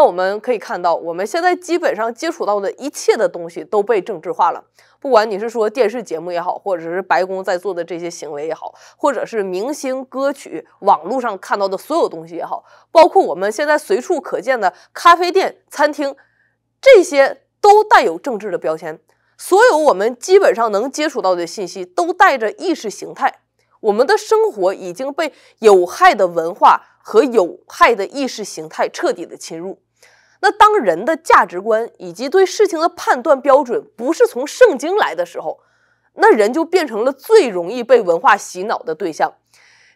那我们可以看到，我们现在基本上接触到的一切的东西都被政治化了。不管你是说电视节目也好，或者是白宫在做的这些行为也好，或者是明星歌曲、网络上看到的所有东西也好，包括我们现在随处可见的咖啡店、餐厅，这些都带有政治的标签。所有我们基本上能接触到的信息都带着意识形态。我们的生活已经被有害的文化和有害的意识形态彻底的侵入。那当人的价值观以及对事情的判断标准不是从圣经来的时候，那人就变成了最容易被文化洗脑的对象。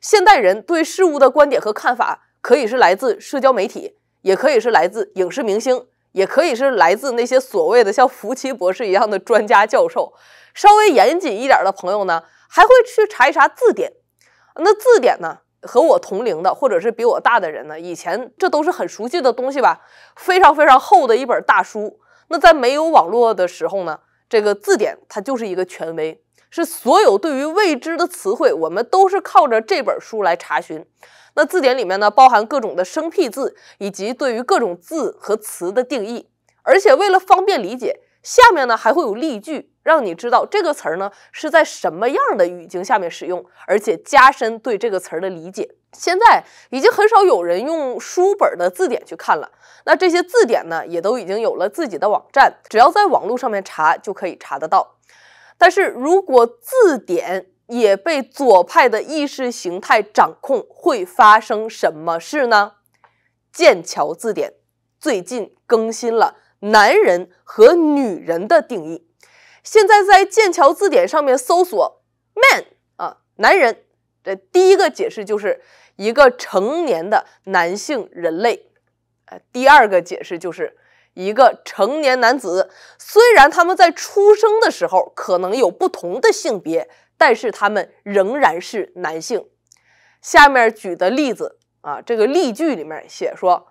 现代人对事物的观点和看法，可以是来自社交媒体，也可以是来自影视明星，也可以是来自那些所谓的像福奇博士一样的专家教授。稍微严谨一点的朋友呢，还会去查一查字典。那字典呢？和我同龄的，或者是比我大的人呢，以前这都是很熟悉的东西吧，非常非常厚的一本大书。那在没有网络的时候呢，这个字典它就是一个权威，是所有对于未知的词汇，我们都是靠着这本书来查询。那字典里面呢，包含各种的生僻字，以及对于各种字和词的定义，而且为了方便理解，下面呢还会有例句。让你知道这个词儿呢是在什么样的语境下面使用，而且加深对这个词儿的理解。现在已经很少有人用书本的字典去看了，那这些字典呢也都已经有了自己的网站，只要在网络上面查就可以查得到。但是如果字典也被左派的意识形态掌控，会发生什么事呢？剑桥字典最近更新了男人和女人的定义。现在在剑桥字典上面搜索 “man” 啊，男人。这第一个解释就是一个成年的男性人类，呃，第二个解释就是一个成年男子。虽然他们在出生的时候可能有不同的性别，但是他们仍然是男性。下面举的例子啊，这个例句里面写说，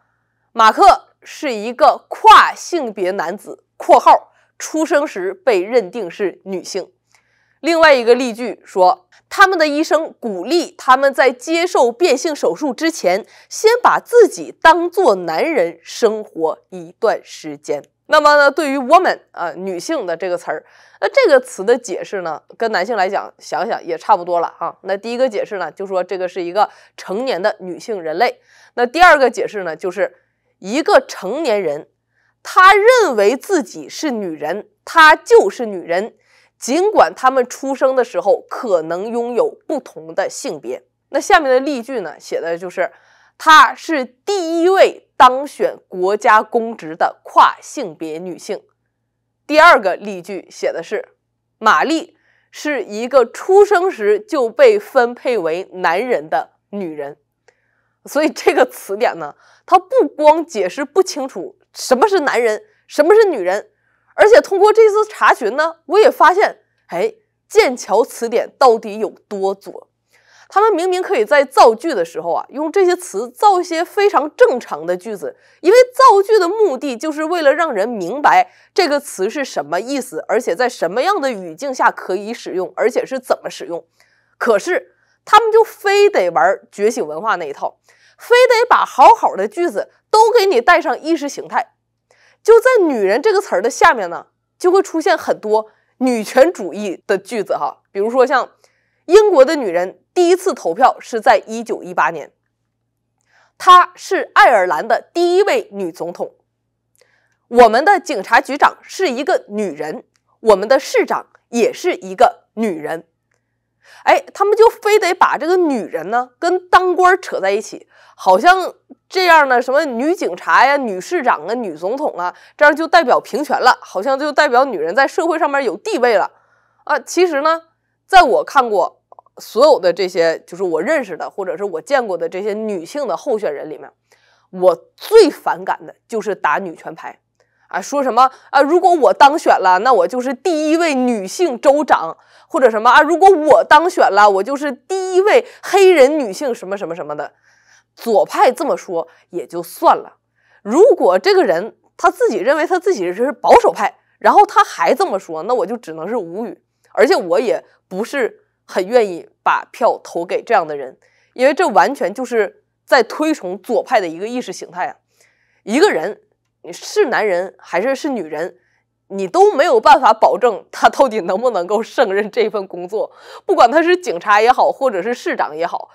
马克是一个跨性别男子（括号）。出生时被认定是女性。另外一个例句说，他们的医生鼓励他们在接受变性手术之前，先把自己当作男人生活一段时间。那么呢，对于 woman 啊，女性的这个词儿，那这个词的解释呢，跟男性来讲，想想也差不多了啊。那第一个解释呢，就说这个是一个成年的女性人类。那第二个解释呢，就是一个成年人。他认为自己是女人，她就是女人，尽管他们出生的时候可能拥有不同的性别。那下面的例句呢，写的就是她是第一位当选国家公职的跨性别女性。第二个例句写的是，玛丽是一个出生时就被分配为男人的女人。所以这个词典呢，它不光解释不清楚。什么是男人？什么是女人？而且通过这次查询呢，我也发现，哎，剑桥词典到底有多左？他们明明可以在造句的时候啊，用这些词造一些非常正常的句子，因为造句的目的就是为了让人明白这个词是什么意思，而且在什么样的语境下可以使用，而且是怎么使用。可是他们就非得玩觉醒文化那一套。非得把好好的句子都给你带上意识形态，就在“女人”这个词儿的下面呢，就会出现很多女权主义的句子哈。比如说，像英国的女人第一次投票是在一九一八年，她是爱尔兰的第一位女总统，我们的警察局长是一个女人，我们的市长也是一个女人。哎，他们就非得把这个女人呢跟当官扯在一起，好像这样的什么女警察呀、女市长啊、女总统啊，这样就代表平权了，好像就代表女人在社会上面有地位了啊！其实呢，在我看过所有的这些，就是我认识的或者是我见过的这些女性的候选人里面，我最反感的就是打女权牌。啊，说什么啊？如果我当选了，那我就是第一位女性州长，或者什么啊？如果我当选了，我就是第一位黑人女性，什么什么什么的。左派这么说也就算了，如果这个人他自己认为他自己是保守派，然后他还这么说，那我就只能是无语，而且我也不是很愿意把票投给这样的人，因为这完全就是在推崇左派的一个意识形态啊，一个人。你是男人还是是女人，你都没有办法保证他到底能不能够胜任这份工作。不管他是警察也好，或者是市长也好，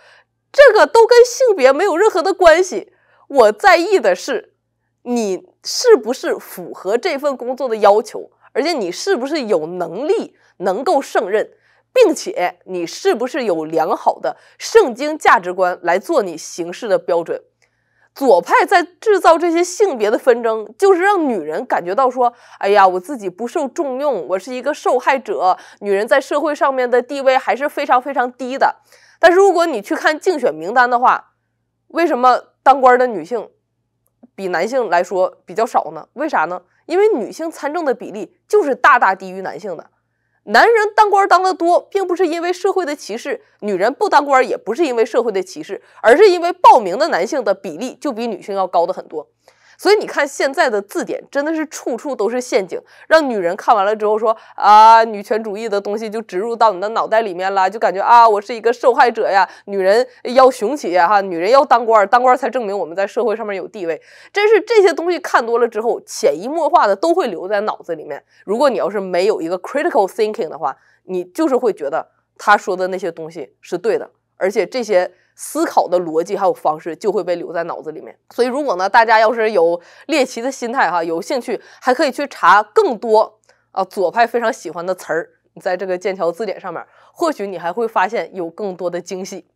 这个都跟性别没有任何的关系。我在意的是，你是不是符合这份工作的要求，而且你是不是有能力能够胜任，并且你是不是有良好的圣经价值观来做你行事的标准。左派在制造这些性别的纷争，就是让女人感觉到说：“哎呀，我自己不受重用，我是一个受害者。”女人在社会上面的地位还是非常非常低的。但是如果你去看竞选名单的话，为什么当官的女性比男性来说比较少呢？为啥呢？因为女性参政的比例就是大大低于男性的。男人当官当得多，并不是因为社会的歧视；女人不当官，也不是因为社会的歧视，而是因为报名的男性的比例就比女性要高的很多。所以你看，现在的字典真的是处处都是陷阱，让女人看完了之后说啊，女权主义的东西就植入到你的脑袋里面了，就感觉啊，我是一个受害者呀。女人要雄起哈，女人要当官，当官才证明我们在社会上面有地位。真是这些东西看多了之后，潜移默化的都会留在脑子里面。如果你要是没有一个 critical thinking 的话，你就是会觉得他说的那些东西是对的，而且这些。思考的逻辑还有方式就会被留在脑子里面，所以如果呢，大家要是有猎奇的心态哈，有兴趣还可以去查更多啊，左派非常喜欢的词儿，在这个剑桥字典上面，或许你还会发现有更多的惊喜。